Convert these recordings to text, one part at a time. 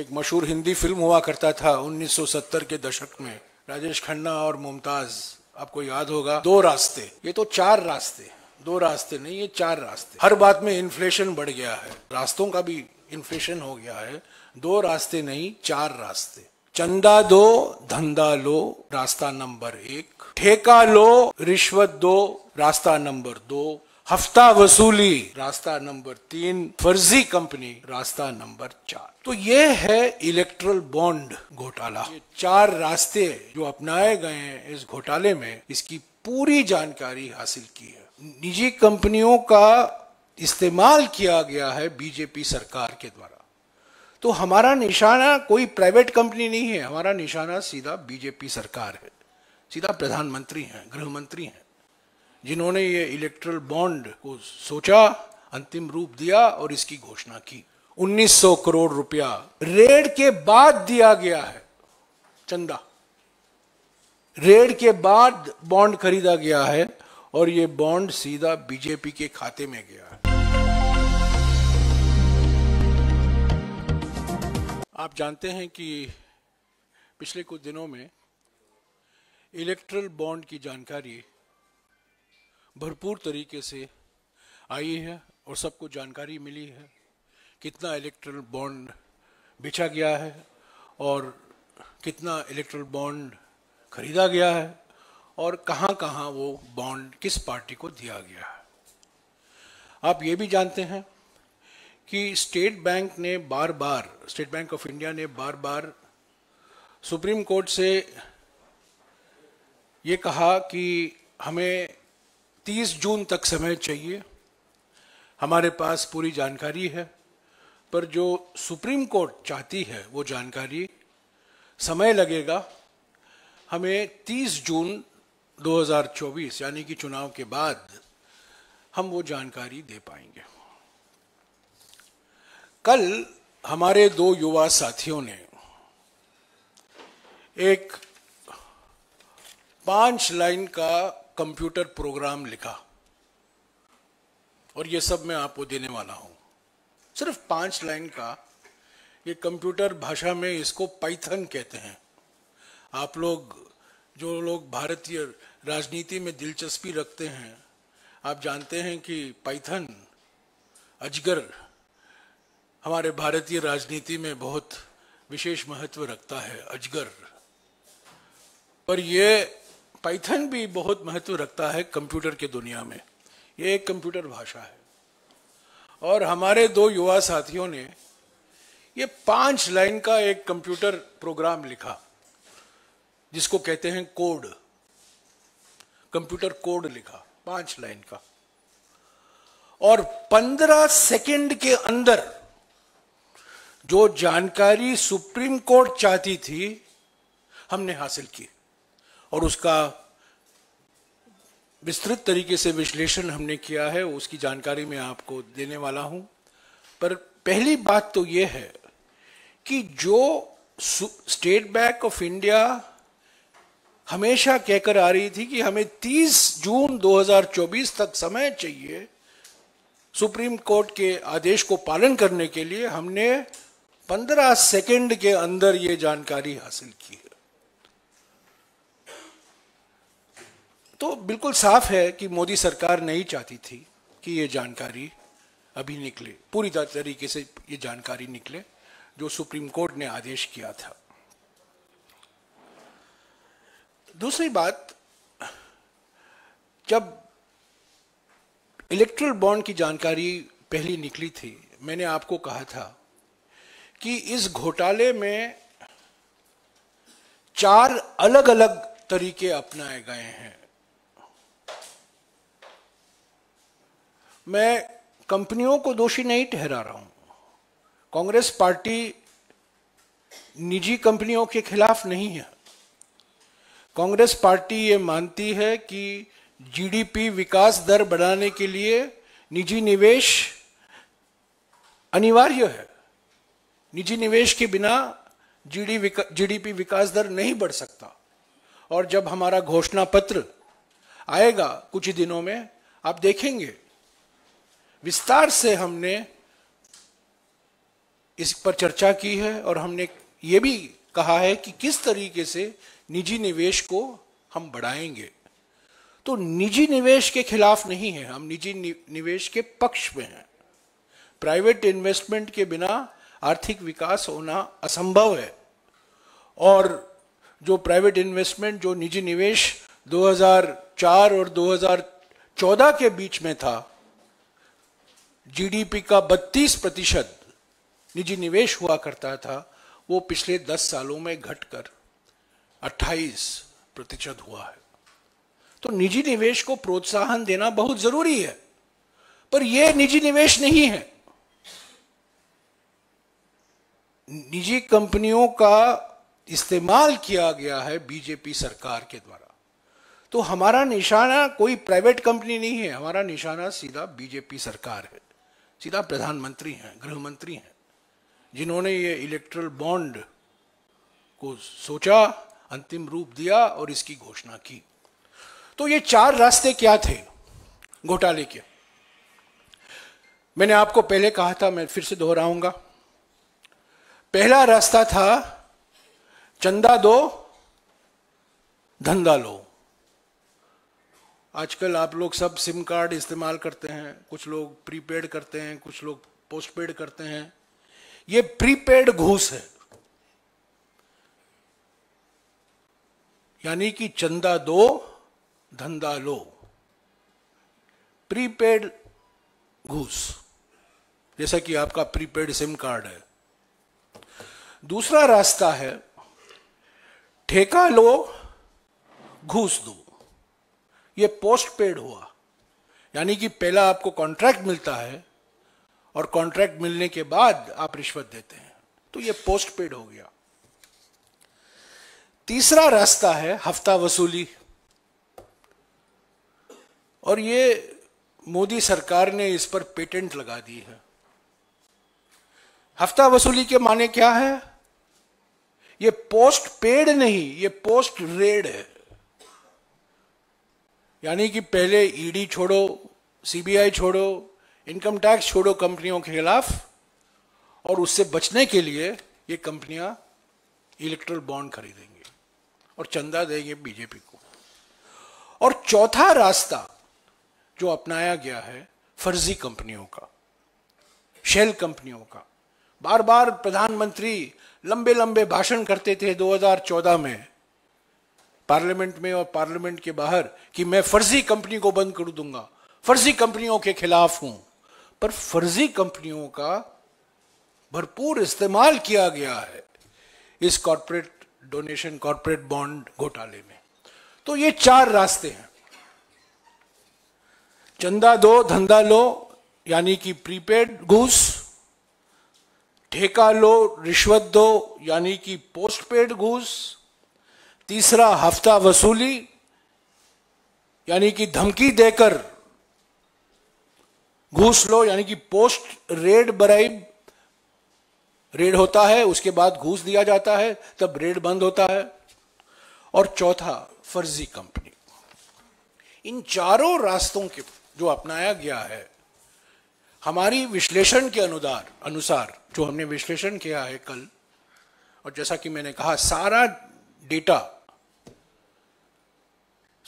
एक मशहूर हिंदी फिल्म हुआ करता था 1970 के दशक में राजेश खन्ना और मुमताज आपको याद होगा दो रास्ते ये तो चार रास्ते दो रास्ते नहीं ये चार रास्ते हर बात में इन्फ्लेशन बढ़ गया है रास्तों का भी इन्फ्लेशन हो गया है दो रास्ते नहीं चार रास्ते चंदा दो धंधा लो रास्ता नंबर एक ठेका लो रिश्वत दो रास्ता नंबर दो हफ्ता वसूली रास्ता नंबर तीन फर्जी कंपनी रास्ता नंबर चार तो ये है इलेक्ट्रल बॉन्ड घोटाला चार रास्ते जो अपनाए गए हैं इस घोटाले में इसकी पूरी जानकारी हासिल की है निजी कंपनियों का इस्तेमाल किया गया है बीजेपी सरकार के द्वारा तो हमारा निशाना कोई प्राइवेट कंपनी नहीं है हमारा निशाना सीधा बीजेपी सरकार है सीधा प्रधानमंत्री हैं गृह मंत्री हैं जिन्होंने ये इलेक्ट्रल बॉन्ड को सोचा अंतिम रूप दिया और इसकी घोषणा की 1900 करोड़ रुपया रेड के बाद दिया गया है चंदा रेड के बाद बॉन्ड खरीदा गया है और ये बॉन्ड सीधा बीजेपी के खाते में गया है आप जानते हैं कि पिछले कुछ दिनों में इलेक्ट्रल बॉन्ड की जानकारी भरपूर तरीके से आई है और सबको जानकारी मिली है कितना इलेक्ट्रल बॉन्ड बेचा गया है और कितना इलेक्ट्रल बॉन्ड खरीदा गया है और कहाँ कहाँ वो बॉन्ड किस पार्टी को दिया गया है आप ये भी जानते हैं कि स्टेट बैंक ने बार बार स्टेट बैंक ऑफ इंडिया ने बार बार सुप्रीम कोर्ट से ये कहा कि हमें 30 जून तक समय चाहिए हमारे पास पूरी जानकारी है पर जो सुप्रीम कोर्ट चाहती है वो जानकारी समय लगेगा हमें 30 जून 2024 यानी कि चुनाव के बाद हम वो जानकारी दे पाएंगे कल हमारे दो युवा साथियों ने एक पांच लाइन का कंप्यूटर प्रोग्राम लिखा और ये सब मैं आपको देने वाला हूं सिर्फ पांच लाइन का ये कंप्यूटर भाषा में इसको पाइथन कहते हैं आप लोग जो लोग भारतीय राजनीति में दिलचस्पी रखते हैं आप जानते हैं कि पाइथन अजगर हमारे भारतीय राजनीति में बहुत विशेष महत्व रखता है अजगर पर यह पाइथन भी बहुत महत्व रखता है कंप्यूटर के दुनिया में ये एक कंप्यूटर भाषा है और हमारे दो युवा साथियों ने ये पांच लाइन का एक कंप्यूटर प्रोग्राम लिखा जिसको कहते हैं कोड कंप्यूटर कोड लिखा पांच लाइन का और पंद्रह सेकंड के अंदर जो जानकारी सुप्रीम कोर्ट चाहती थी हमने हासिल की और उसका विस्तृत तरीके से विश्लेषण हमने किया है उसकी जानकारी मैं आपको देने वाला हूं पर पहली बात तो यह है कि जो स्टेट बैंक ऑफ इंडिया हमेशा कहकर आ रही थी कि हमें 30 जून 2024 तक समय चाहिए सुप्रीम कोर्ट के आदेश को पालन करने के लिए हमने 15 सेकंड के अंदर ये जानकारी हासिल की तो बिल्कुल साफ है कि मोदी सरकार नहीं चाहती थी कि ये जानकारी अभी निकले पूरी तरीके से ये जानकारी निकले जो सुप्रीम कोर्ट ने आदेश किया था दूसरी बात जब इलेक्ट्रल बॉन्ड की जानकारी पहली निकली थी मैंने आपको कहा था कि इस घोटाले में चार अलग अलग तरीके अपनाए गए हैं मैं कंपनियों को दोषी नहीं ठहरा रहा हूं कांग्रेस पार्टी निजी कंपनियों के खिलाफ नहीं है कांग्रेस पार्टी ये मानती है कि जीडीपी विकास दर बढ़ाने के लिए निजी निवेश अनिवार्य है निजी निवेश के बिना जीडी विका, जीडीपी विकास दर नहीं बढ़ सकता और जब हमारा घोषणा पत्र आएगा कुछ दिनों में आप देखेंगे विस्तार से हमने इस पर चर्चा की है और हमने ये भी कहा है कि किस तरीके से निजी निवेश को हम बढ़ाएंगे तो निजी निवेश के खिलाफ नहीं है हम निजी निवेश के पक्ष में हैं प्राइवेट इन्वेस्टमेंट के बिना आर्थिक विकास होना असंभव है और जो प्राइवेट इन्वेस्टमेंट जो निजी निवेश 2004 और 2014 के बीच में था जीडीपी का 32 प्रतिशत निजी निवेश हुआ करता था वो पिछले 10 सालों में घटकर 28 प्रतिशत हुआ है तो निजी निवेश को प्रोत्साहन देना बहुत जरूरी है पर यह निजी निवेश नहीं है निजी कंपनियों का इस्तेमाल किया गया है बीजेपी सरकार के द्वारा तो हमारा निशाना कोई प्राइवेट कंपनी नहीं है हमारा निशाना सीधा बीजेपी सरकार है सीधा प्रधानमंत्री हैं गृह मंत्री हैं जिन्होंने ये इलेक्ट्रल बॉन्ड को सोचा अंतिम रूप दिया और इसकी घोषणा की तो ये चार रास्ते क्या थे घोटाले के मैंने आपको पहले कहा था मैं फिर से दोहराऊंगा पहला रास्ता था चंदा दो धंधा लो आजकल आप लोग सब सिम कार्ड इस्तेमाल करते हैं कुछ लोग प्रीपेड करते हैं कुछ लोग पोस्टपेड करते हैं ये प्रीपेड घूस है यानी कि चंदा दो धंधा लो प्रीपेड घूस जैसा कि आपका प्रीपेड सिम कार्ड है दूसरा रास्ता है ठेका लो घूस दो ये पोस्ट पेड हुआ यानी कि पहला आपको कॉन्ट्रैक्ट मिलता है और कॉन्ट्रैक्ट मिलने के बाद आप रिश्वत देते हैं तो ये पोस्ट पेड हो गया तीसरा रास्ता है हफ्ता वसूली और ये मोदी सरकार ने इस पर पेटेंट लगा दी है हफ्ता वसूली के माने क्या है ये पोस्ट पेड नहीं ये पोस्ट रेड है यानी कि पहले ईडी e छोड़ो सीबीआई छोड़ो इनकम टैक्स छोड़ो कंपनियों के खिलाफ और उससे बचने के लिए ये कंपनियां इलेक्ट्रल बॉन्ड खरीदेंगे और चंदा देंगे बीजेपी को और चौथा रास्ता जो अपनाया गया है फर्जी कंपनियों का शेल कंपनियों का बार बार प्रधानमंत्री लंबे लंबे भाषण करते थे 2014 में पार्लियामेंट में और पार्लियामेंट के बाहर कि मैं फर्जी कंपनी को बंद कर दूंगा फर्जी कंपनियों के खिलाफ हूं पर फर्जी कंपनियों का भरपूर इस्तेमाल किया गया है इस कॉरपोरेट डोनेशन कॉरपोरेट बॉन्ड घोटाले में तो ये चार रास्ते हैं चंदा दो धंधा लो यानी कि प्रीपेड घूस ठेका लो रिश्वत दो यानी कि पोस्टपेड घूस तीसरा हफ्ता वसूली यानी कि धमकी देकर घूस लो यानी कि पोस्ट रेड बराइब रेड होता है उसके बाद घूस दिया जाता है तब रेड बंद होता है और चौथा फर्जी कंपनी इन चारों रास्तों के जो अपनाया गया है हमारी विश्लेषण के अनुदार अनुसार जो हमने विश्लेषण किया है कल और जैसा कि मैंने कहा सारा डेटा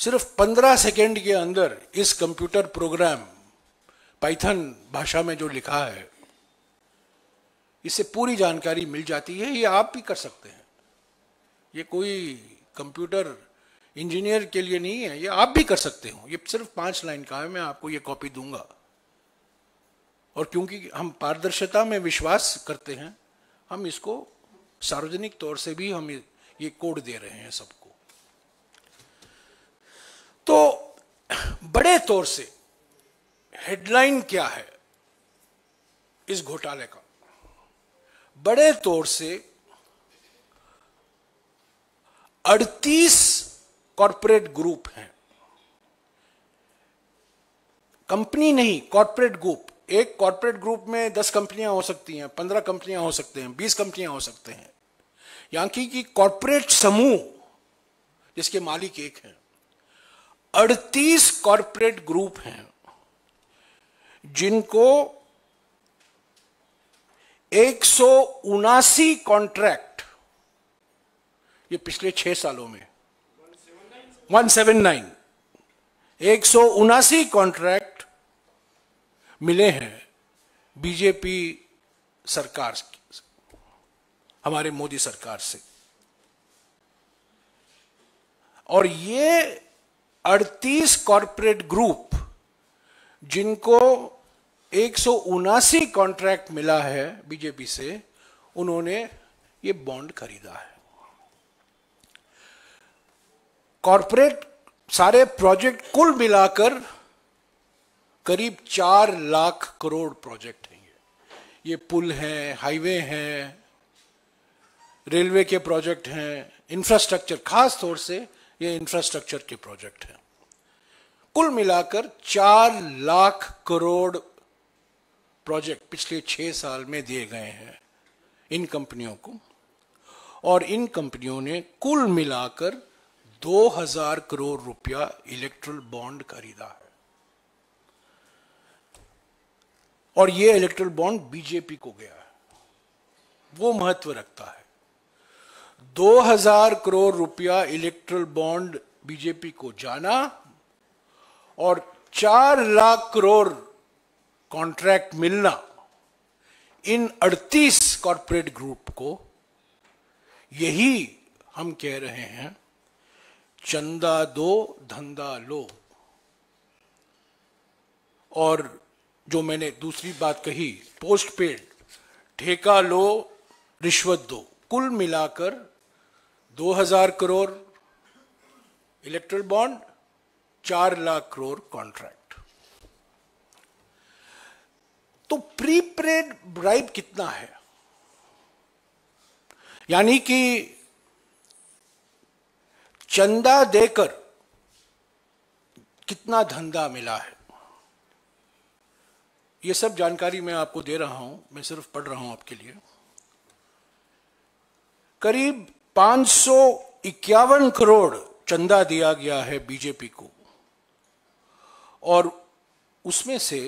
सिर्फ 15 सेकेंड के अंदर इस कंप्यूटर प्रोग्राम पाइथन भाषा में जो लिखा है इससे पूरी जानकारी मिल जाती है ये आप भी कर सकते हैं ये कोई कंप्यूटर इंजीनियर के लिए नहीं है ये आप भी कर सकते हो ये सिर्फ पांच लाइन का है मैं आपको ये कॉपी दूंगा और क्योंकि हम पारदर्शिता में विश्वास करते हैं हम इसको सार्वजनिक तौर से भी हम ये कोड दे रहे हैं सबको तो बड़े तौर से हेडलाइन क्या है इस घोटाले का बड़े तौर से 38 कॉरपोरेट ग्रुप हैं कंपनी नहीं कॉरपोरेट ग्रुप एक कॉरपोरेट ग्रुप में दस कंपनियां हो सकती हैं पंद्रह कंपनियां हो सकते हैं बीस कंपनियां हो सकते हैं यानी कि कॉरपोरेट समूह जिसके मालिक एक हैं अड़तीस कॉरपोरेट ग्रुप हैं जिनको एक कॉन्ट्रैक्ट ये पिछले छह सालों में 179 एक कॉन्ट्रैक्ट मिले हैं बीजेपी सरकार हमारे मोदी सरकार से और ये अड़तीस कॉरपोरेट ग्रुप जिनको एक कॉन्ट्रैक्ट मिला है बीजेपी से उन्होंने ये बॉन्ड खरीदा है कॉरपोरेट सारे प्रोजेक्ट कुल मिलाकर करीब चार लाख करोड़ प्रोजेक्ट हैं ये ये पुल हैं हाईवे हैं रेलवे के प्रोजेक्ट हैं इंफ्रास्ट्रक्चर खास तौर से ये इंफ्रास्ट्रक्चर के प्रोजेक्ट हैं कुल मिलाकर चार लाख करोड़ प्रोजेक्ट पिछले छह साल में दिए गए हैं इन कंपनियों को और इन कंपनियों ने कुल मिलाकर 2000 करोड़ रुपया इलेक्ट्रल बॉन्ड खरीदा है और ये इलेक्ट्रल बॉन्ड बीजेपी को गया है वो महत्व रखता है 2000 करोड़ रुपया इलेक्ट्रल बॉन्ड बीजेपी को जाना और 4 लाख करोड़ कॉन्ट्रैक्ट मिलना इन 38 कॉरपोरेट ग्रुप को यही हम कह रहे हैं चंदा दो धंधा लो और जो मैंने दूसरी बात कही पोस्ट पेड ठेका लो रिश्वत दो कुल मिलाकर 2000 करोड़ इलेक्ट्रल बॉन्ड चार लाख करोड़ कॉन्ट्रैक्ट तो प्री पेड ब्राइब कितना है यानी कि चंदा देकर कितना धंधा मिला है यह सब जानकारी मैं आपको दे रहा हूं मैं सिर्फ पढ़ रहा हूं आपके लिए करीब पाँच करोड़ चंदा दिया गया है बीजेपी को और उसमें से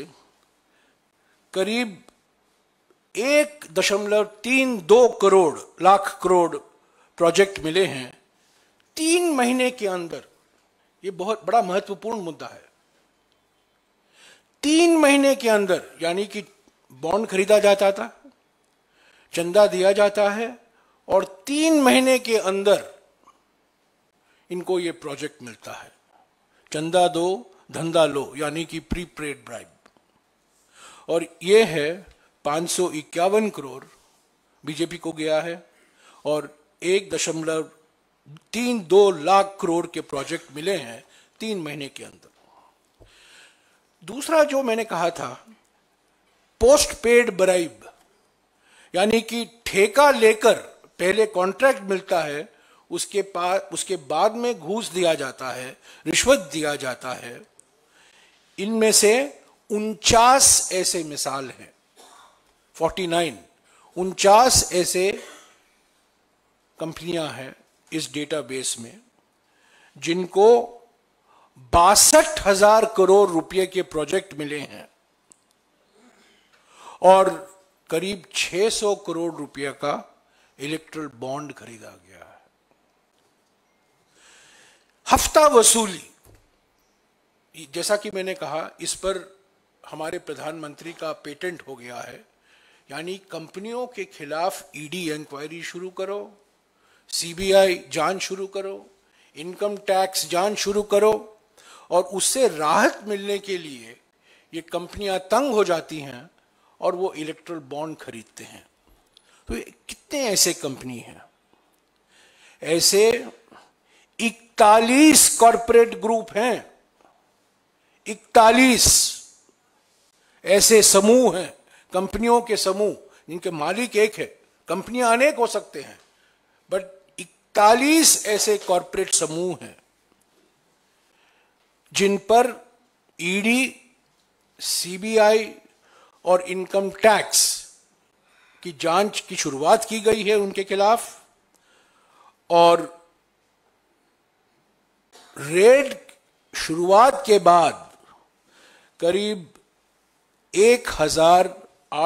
करीब एक दशमलव तीन दो करोड़ लाख करोड़ प्रोजेक्ट मिले हैं तीन महीने के अंदर ये बहुत बड़ा महत्वपूर्ण मुद्दा है तीन महीने के अंदर यानी कि बॉन्ड खरीदा जाता था चंदा दिया जाता है और तीन महीने के अंदर इनको ये प्रोजेक्ट मिलता है चंदा दो धंधा लो यानी कि प्री प्रेड ब्राइब और ये है पांच करोड़ बीजेपी को गया है और एक दशमलव तीन दो लाख करोड़ के प्रोजेक्ट मिले हैं तीन महीने के अंदर दूसरा जो मैंने कहा था पोस्ट पेड ब्राइब यानी कि ठेका लेकर पहले कॉन्ट्रैक्ट मिलता है उसके पास उसके बाद में घूस दिया जाता है रिश्वत दिया जाता है इनमें से उनचास ऐसे मिसाल हैं 49 उनचास ऐसे कंपनियां हैं इस डेटाबेस में जिनको बासठ हजार करोड़ रुपए के प्रोजेक्ट मिले हैं और करीब 600 करोड़ रुपया का इलेक्ट्रल बॉन्ड खरीदा गया है हफ्ता वसूली जैसा कि मैंने कहा इस पर हमारे प्रधानमंत्री का पेटेंट हो गया है यानी कंपनियों के खिलाफ ईडी e इंक्वायरी शुरू करो सीबीआई जांच शुरू करो इनकम टैक्स जांच शुरू करो और उससे राहत मिलने के लिए ये कंपनियां तंग हो जाती हैं और वो इलेक्ट्रल बॉन्ड खरीदते हैं तो कितने ऐसे कंपनी हैं ऐसे इकतालीस कॉरपोरेट ग्रुप हैं इकतालीस ऐसे समूह हैं कंपनियों के समूह जिनके मालिक एक है कंपनियां अनेक हो सकते हैं बट इकतालीस ऐसे कॉरपोरेट समूह हैं जिन पर ईडी e सीबीआई और इनकम टैक्स की जांच की शुरुआत की गई है उनके खिलाफ और रेड शुरुआत के बाद करीब एक हजार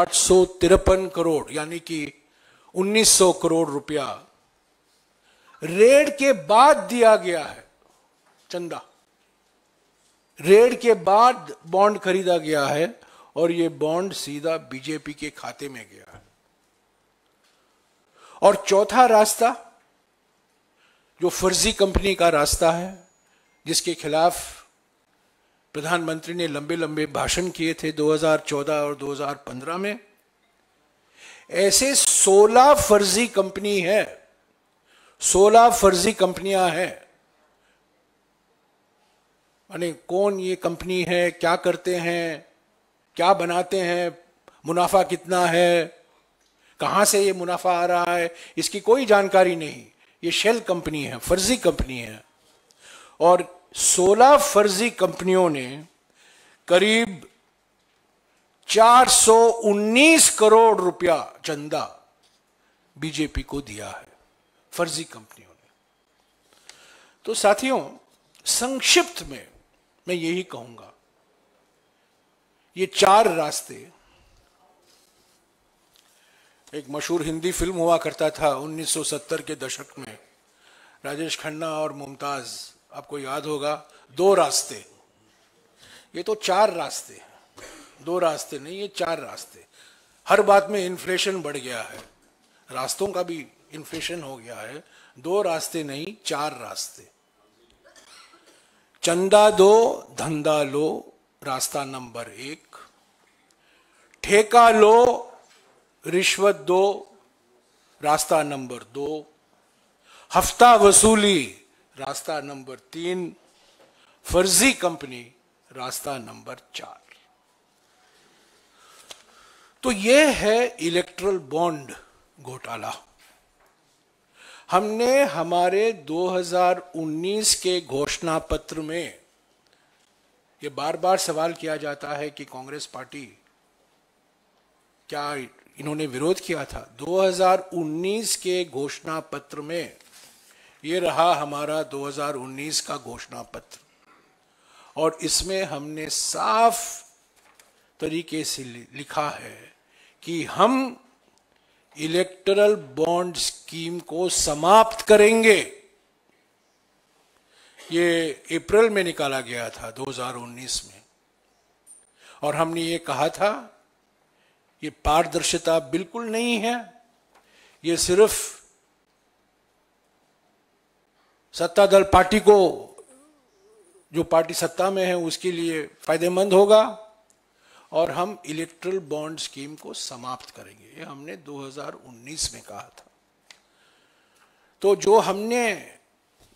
आठ सौ तिरपन करोड़ यानी कि 1900 करोड़ रुपया रेड के बाद दिया गया है चंदा रेड के बाद बॉन्ड खरीदा गया है और ये बॉन्ड सीधा बीजेपी के खाते में गया है और चौथा रास्ता जो फर्जी कंपनी का रास्ता है जिसके खिलाफ प्रधानमंत्री ने लंबे लंबे भाषण किए थे 2014 और 2015 में ऐसे 16 फर्जी कंपनी है 16 फर्जी कंपनियां हैं माने कौन ये कंपनी है क्या करते हैं क्या बनाते हैं मुनाफा कितना है कहाँ से ये मुनाफा आ रहा है इसकी कोई जानकारी नहीं ये शेल कंपनी है फर्जी कंपनी है और 16 फर्जी कंपनियों ने करीब 419 करोड़ रुपया चंदा बीजेपी को दिया है फर्जी कंपनियों ने तो साथियों संक्षिप्त में मैं यही कहूंगा ये चार रास्ते एक मशहूर हिंदी फिल्म हुआ करता था 1970 के दशक में राजेश खन्ना और मुमताज़ आपको याद होगा दो रास्ते ये तो चार रास्ते दो रास्ते नहीं ये चार रास्ते हर बात में इन्फ्लेशन बढ़ गया है रास्तों का भी इन्फ्लेशन हो गया है दो रास्ते नहीं चार रास्ते चंदा दो धंधा लो रास्ता नंबर एक ठेका लो रिश्वत दो रास्ता नंबर दो हफ्ता वसूली रास्ता नंबर तीन फर्जी कंपनी रास्ता नंबर चार तो यह है इलेक्ट्रल बॉन्ड घोटाला हमने हमारे 2019 के घोषणा पत्र में यह बार बार सवाल किया जाता है कि कांग्रेस पार्टी क्या इन्होंने विरोध किया था 2019 के घोषणा पत्र में ये रहा हमारा 2019 का घोषणा पत्र और इसमें हमने साफ तरीके से लिखा है कि हम इलेक्टरल बॉन्ड स्कीम को समाप्त करेंगे ये अप्रैल में निकाला गया था 2019 में और हमने ये कहा था ये पारदर्शिता बिल्कुल नहीं है ये सिर्फ सत्ता दल पार्टी को जो पार्टी सत्ता में है उसके लिए फायदेमंद होगा और हम इलेक्ट्रल बॉन्ड स्कीम को समाप्त करेंगे ये हमने 2019 में कहा था तो जो हमने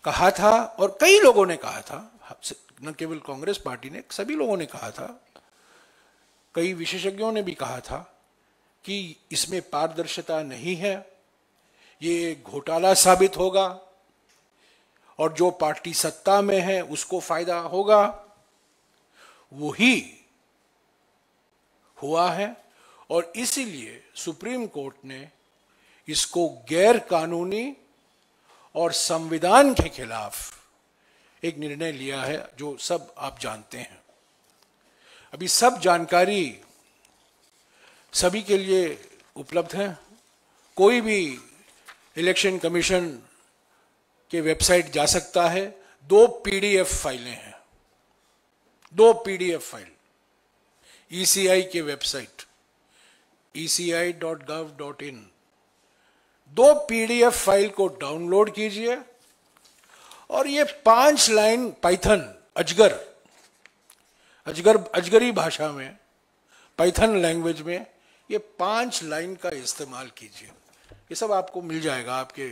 कहा था और कई लोगों ने कहा था न केवल कांग्रेस पार्टी ने सभी लोगों ने कहा था कई विशेषज्ञों ने भी कहा था कि इसमें पारदर्शिता नहीं है ये घोटाला साबित होगा और जो पार्टी सत्ता में है उसको फायदा होगा वही हुआ है और इसीलिए सुप्रीम कोर्ट ने इसको गैर कानूनी और संविधान के खिलाफ एक निर्णय लिया है जो सब आप जानते हैं अभी सब जानकारी सभी के लिए उपलब्ध हैं कोई भी इलेक्शन कमीशन के वेबसाइट जा सकता है दो पीडीएफ फाइलें हैं दो पीडीएफ फाइल ईसीआई e के website dot dot gov in दो पीडीएफ फाइल को डाउनलोड कीजिए और ये पांच लाइन पाइथन अजगर अजगर अजगरी भाषा में पाइथन लैंग्वेज में ये पांच लाइन का इस्तेमाल कीजिए ये सब आपको मिल जाएगा आपके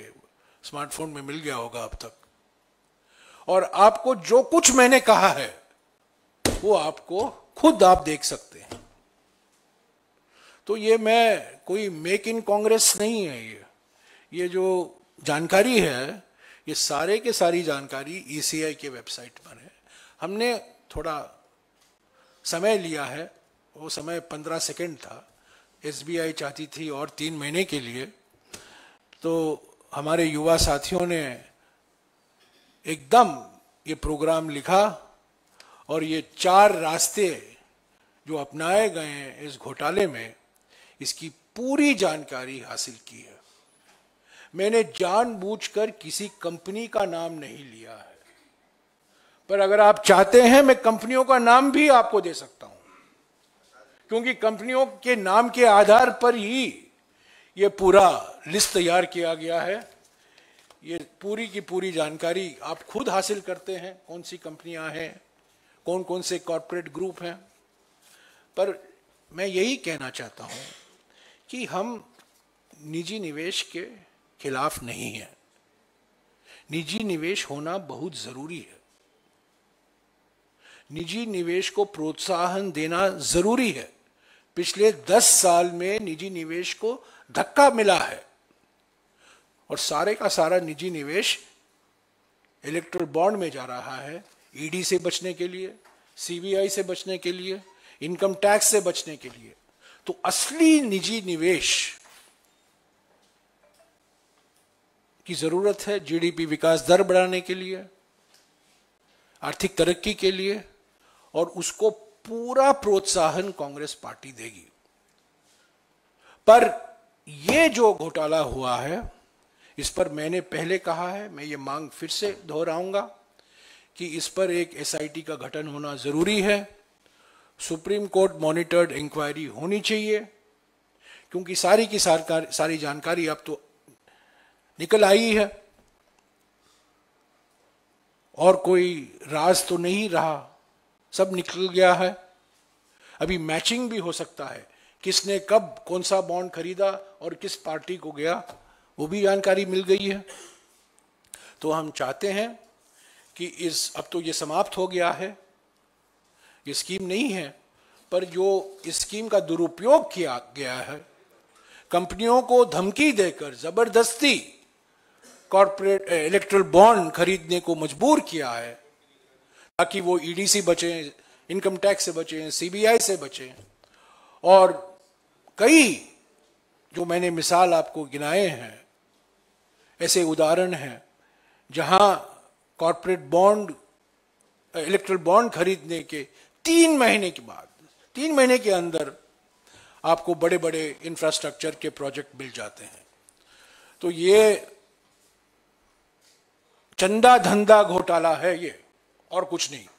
स्मार्टफोन में मिल गया होगा अब तक और आपको जो कुछ मैंने कहा है वो आपको खुद आप देख सकते हैं तो ये मैं कोई मेक इन कांग्रेस नहीं है ये ये जो जानकारी है ये सारे के सारी जानकारी ईसीआई e के वेबसाइट पर है हमने थोड़ा समय लिया है वो समय पंद्रह सेकेंड था एसबीआई चाहती थी और तीन महीने के लिए तो हमारे युवा साथियों ने एकदम ये प्रोग्राम लिखा और ये चार रास्ते जो अपनाए गए हैं इस घोटाले में इसकी पूरी जानकारी हासिल की है मैंने जानबूझकर किसी कंपनी का नाम नहीं लिया है पर अगर आप चाहते हैं मैं कंपनियों का नाम भी आपको दे सकता हूं क्योंकि कंपनियों के नाम के आधार पर ही ये पूरा लिस्ट तैयार किया गया है ये पूरी की पूरी जानकारी आप खुद हासिल करते हैं कौन सी कंपनियां हैं कौन कौन से कॉरपोरेट ग्रुप हैं पर मैं यही कहना चाहता हूं कि हम निजी निवेश के खिलाफ नहीं हैं निजी निवेश होना बहुत ज़रूरी है निजी निवेश को प्रोत्साहन देना ज़रूरी है पिछले दस साल में निजी निवेश को धक्का मिला है और सारे का सारा निजी निवेश इलेक्ट्रल बॉन्ड में जा रहा है ईडी e से बचने के लिए सीबीआई से बचने के लिए इनकम टैक्स से बचने के लिए तो असली निजी निवेश की जरूरत है जीडीपी विकास दर बढ़ाने के लिए आर्थिक तरक्की के लिए और उसको पूरा प्रोत्साहन कांग्रेस पार्टी देगी पर यह जो घोटाला हुआ है इस पर मैंने पहले कहा है मैं ये मांग फिर से दोहराऊंगा कि इस पर एक एसआईटी का गठन होना जरूरी है सुप्रीम कोर्ट मॉनिटर्ड इंक्वायरी होनी चाहिए क्योंकि सारी की सारी जानकारी अब तो निकल आई है और कोई राज तो नहीं रहा सब निकल गया है अभी मैचिंग भी हो सकता है किसने कब कौन सा बॉन्ड खरीदा और किस पार्टी को गया वो भी जानकारी मिल गई है तो हम चाहते हैं कि इस अब तो ये समाप्त हो गया है ये स्कीम नहीं है पर जो इस स्कीम का दुरुपयोग किया गया है कंपनियों को धमकी देकर जबरदस्ती कॉरपोरेट इलेक्ट्रल बॉन्ड खरीदने को मजबूर किया है ताकि वो ईडी e से इनकम टैक्स से बचे सीबीआई से बचे और कई जो मैंने मिसाल आपको गिनाए हैं ऐसे उदाहरण हैं जहां कॉरपोरेट बॉन्ड इलेक्ट्रल बॉन्ड खरीदने के तीन महीने के बाद तीन महीने के अंदर आपको बड़े बड़े इंफ्रास्ट्रक्चर के प्रोजेक्ट मिल जाते हैं तो ये चंदा धंधा घोटाला है ये और कुछ नहीं